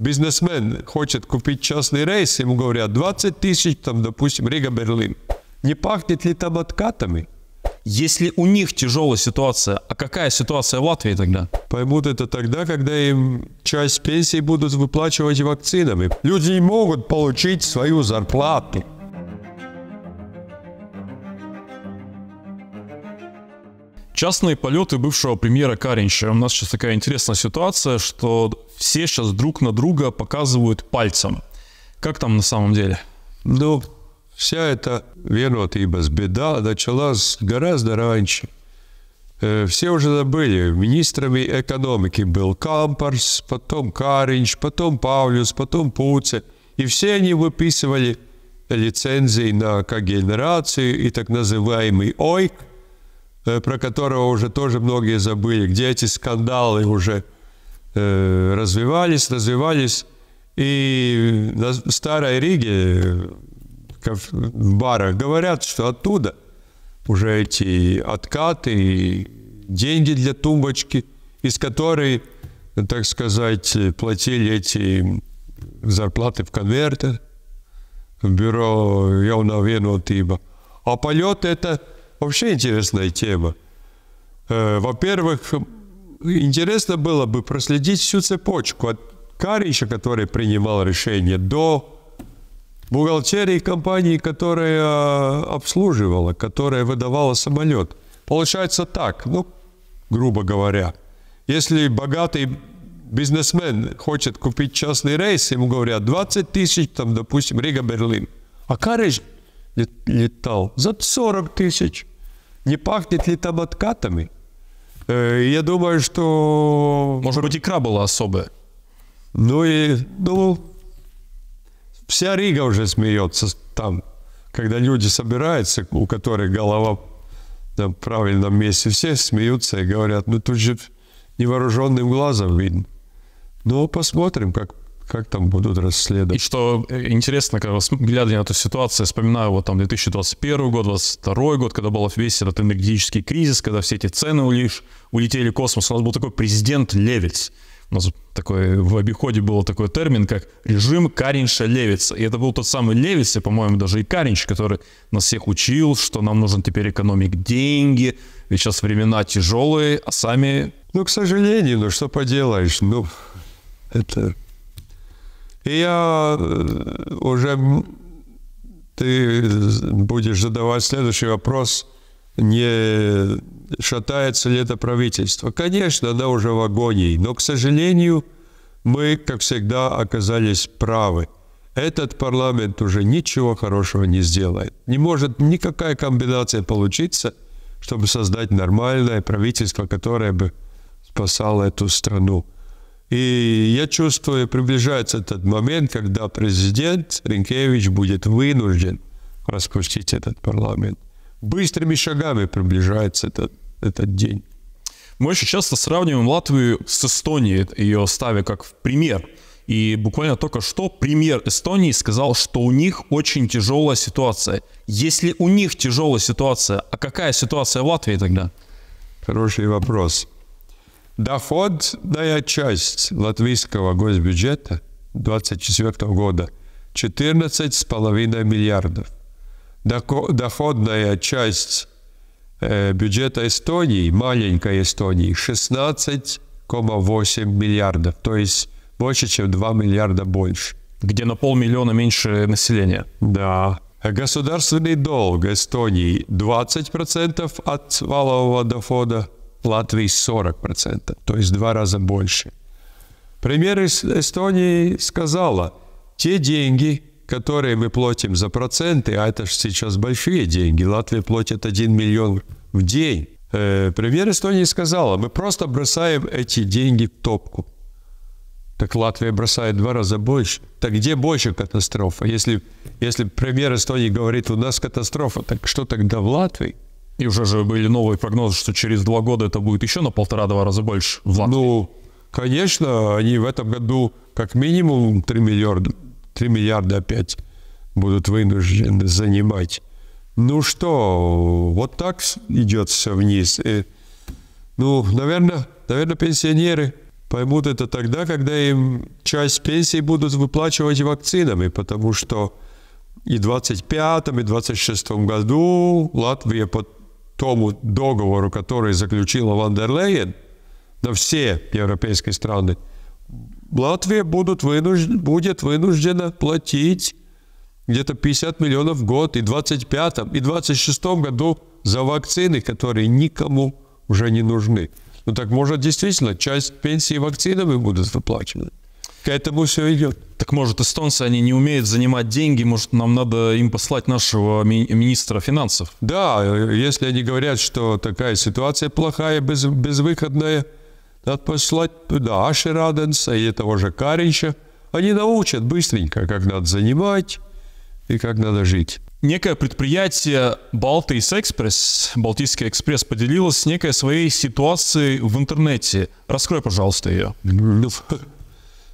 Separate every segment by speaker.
Speaker 1: бизнесмен хочет купить частный рейс, ему говорят 20 тысяч, там, допустим, Рига-Берлин. Не пахнет ли там откатами? Если у них тяжелая ситуация, а какая ситуация в Латвии тогда? Поймут это тогда, когда им часть пенсии будут выплачивать вакцинами. Люди не могут получить свою зарплату. Частные
Speaker 2: полеты бывшего премьера Каринча. У нас сейчас такая интересная ситуация, что все сейчас друг на
Speaker 1: друга показывают пальцем. Как там на самом деле? Ну, вся эта vienotības беда началась гораздо раньше. Э, все уже забыли. Министрами экономики был Кампарс, потом Каринч, потом Павлюс, потом Пуце. И все они выписывали лицензии на когенерацию и так называемый ОЙК – Э, про которого уже тоже многие забыли, где эти скандалы уже э, развивались, развивались. И на Старой Риге, э, в барах, говорят, что оттуда уже эти откаты и деньги для тумбочки, из которой, так сказать, платили эти зарплаты в конвертах, в бюро явно венного А полет это Вообще интересная тема. Э, во-первых, интересно было бы проследить всю цепочку от Карича, который принимал решение, до бухгалтерии компании, которая а, обслуживала, которая выдавала самолет. Получается так, ну, грубо говоря. Если богатый бизнесмен хочет купить частный рейс, ему говорят 20 тысяч, там, допустим, Рига-Берлин. А Карич летал за 40 тысяч. Не пахнет ли там откатами? Э, я думаю, что... Может быть, икра была особая? Ну и, ну, вся Рига уже смеется там, когда люди собираются, у которых голова там, правильном месте, все смеются и говорят, ну тут же невооруженным глазом видно. Ну, посмотрим, как как там будут расследовать. И что э, интересно, когда глядя на эту ситуацию, вспоминаю вот
Speaker 2: там 2021 год, 2022 год, когда был весь этот энергетический кризис, когда все эти цены лишь улетели в космос. У нас был такой президент Левиц. У нас такой, в обиходе был такой термин, как режим Каринша Левиц, И это был тот самый Левиц, и, по-моему, даже и Каринч, который нас всех учил, что нам нужен теперь экономик деньги, ведь сейчас времена тяжелые,
Speaker 1: а сами... Ну, к сожалению, ну что поделаешь, ну, это и я э, уже... Ты будешь задавать следующий вопрос, не шатается ли это правительство. Конечно, оно уже в агонии, но, к сожалению, мы, как всегда, оказались правы. Этот парламент уже ничего хорошего не сделает. Не может никакая комбинация получиться, чтобы создать нормальное правительство, которое бы спасало эту страну. И я чувствую, приближается этот момент, когда президент Ренкевич будет вынужден распустить этот парламент. Быстрыми шагами приближается этот, этот день.
Speaker 2: Мы очень часто сравниваем Латвию с Эстонией, ее ставя как в пример. И буквально только что премьер Эстонии сказал, что у них очень тяжелая ситуация. Если у них тяжелая ситуация, а какая ситуация в Латвии тогда? Хороший
Speaker 1: вопрос. Доходная часть латвийского госбюджета 2024 года 14,5 миллиардов. Доходная часть э, бюджета Эстонии, маленькой Эстонии, 16,8 миллиардов, то есть больше, чем 2 миллиарда больше. Где на полмиллиона меньше населения. Да. Государственный долг Эстонии 20% от валового дохода, Латвии 40%, то есть в два раза больше. Премьер Эстонии сказала, те деньги, которые мы платим за проценты, а это же сейчас большие деньги, Латвия платит 1 миллион в день, э, премьер Эстонии сказала, мы просто бросаем эти деньги в топку. Так Латвия бросает в два раза больше. Так где больше катастрофа? Если, если премьер Эстонии говорит, у нас катастрофа, так что тогда в Латвии? И уже же были новые прогнозы, что через два года это будет еще на полтора-два раза больше в Латвии. Ну, конечно, они в этом году как минимум 3 миллиарда, 3 миллиарда опять будут вынуждены занимать. Ну что, вот так идет все вниз. И, ну, наверное, наверное, пенсионеры поймут это тогда, когда им часть пенсии будут выплачивать вакцинами, потому что и в 25 и в 26 году Латвия под тому договору, который заключила Вандерлейен, да все европейские страны, Латвия будут вынужд... будет вынуждена платить где-то 50 миллионов в год и в 25 и 26 году за вакцины, которые никому уже не нужны. Ну так может действительно часть пенсии вакцинами будут выплачены какая-то
Speaker 2: все идет. Так может, эстонцы, они не умеют занимать деньги, может, нам надо им послать нашего
Speaker 1: ми- министра финансов? Да, если они говорят, что такая ситуация плохая, без, безвыходная, надо послать туда Ашераденса и того же Карича. Они научат быстренько, как надо занимать и как надо жить. Некое
Speaker 2: предприятие Балтийс Экспресс, Балтийский экспресс, поделилось некой своей ситуацией в интернете. Раскрой, пожалуйста, ее.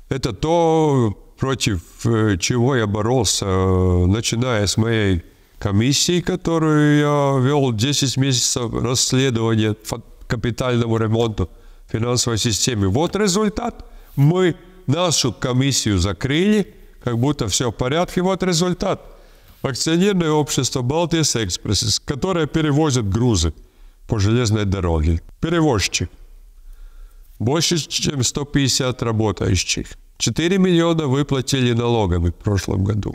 Speaker 1: Это то, против э, чего я боролся, э, начиная с моей комиссии, которую я вел 10 месяцев расследования капитального капитальному ремонту финансовой системы. Вот результат. Мы нашу комиссию закрыли, как будто все в порядке. Вот результат. Акционерное общество «Балтийс Экспресс», которое перевозит грузы по железной дороге. Перевозчик – больше, чем 150 работающих. 4 миллиона выплатили налогами в прошлом году.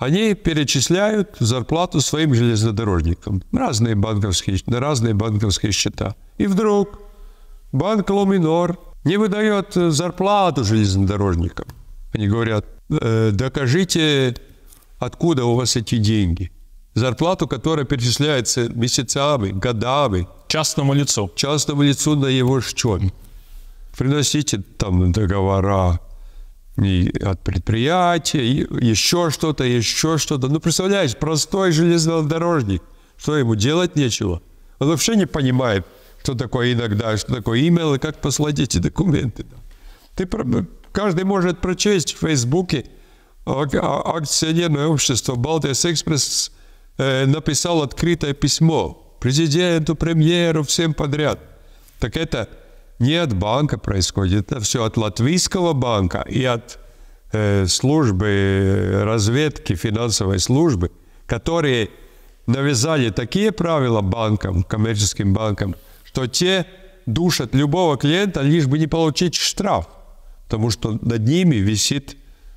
Speaker 1: Они перечисляют зарплату своим железнодорожникам разные банковские, на разные банковские счета. И вдруг банк Луминор не выдает зарплату железнодорожникам. Они говорят, э, докажите, откуда у вас эти деньги – зарплату, которая перечисляется месяцами, годами. Частному лицу. Частному лицу на его счет. Приносите там договора и от предприятия, и еще что-то, еще что-то. Ну, представляешь, простой железнодорожник, что ему делать нечего. Он вообще не понимает, что такое иногда, что такое имейл, и как послать эти документы. Ты, каждый может прочесть в Фейсбуке а, акционерное общество «Балтия Экспресс» Э, написал открытое письмо президенту, премьеру, всем подряд. Так это не от банка происходит, это все от латвийского банка и от э, службы э, разведки, финансовой службы, которые навязали такие правила банкам, коммерческим банкам, что те душат любого клиента, лишь бы не получить штраф, потому что над ними висит,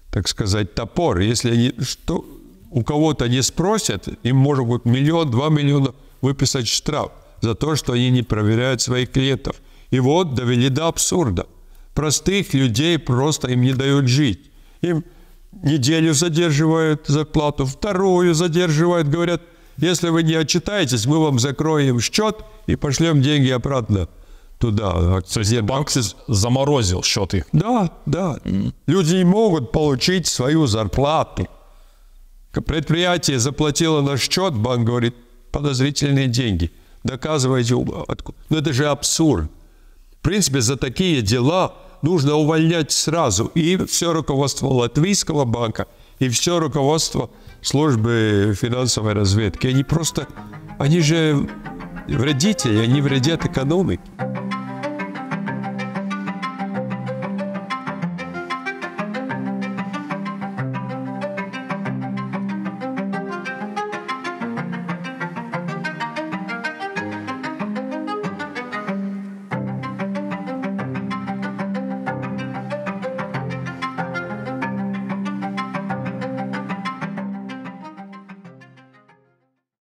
Speaker 1: так сказать, топор. Если они, что, у кого-то не спросят, им может быть миллион, два миллиона выписать штраф за то, что они не проверяют своих клиентов. И вот довели до абсурда. Простых людей просто им не дают жить. Им неделю задерживают зарплату, вторую задерживают, говорят, если вы не отчитаетесь, мы вам закроем счет и пошлем деньги обратно туда. Акционер банк заморозил счет их. Да, да. Люди не могут получить свою зарплату. Предприятие заплатило на счет, банк говорит, подозрительные деньги. Доказывайте, откуда. Ну это же абсурд. В принципе, за такие дела нужно увольнять сразу и все руководство Латвийского банка, и все руководство службы финансовой разведки. Они просто, они же вредители, они вредят экономике.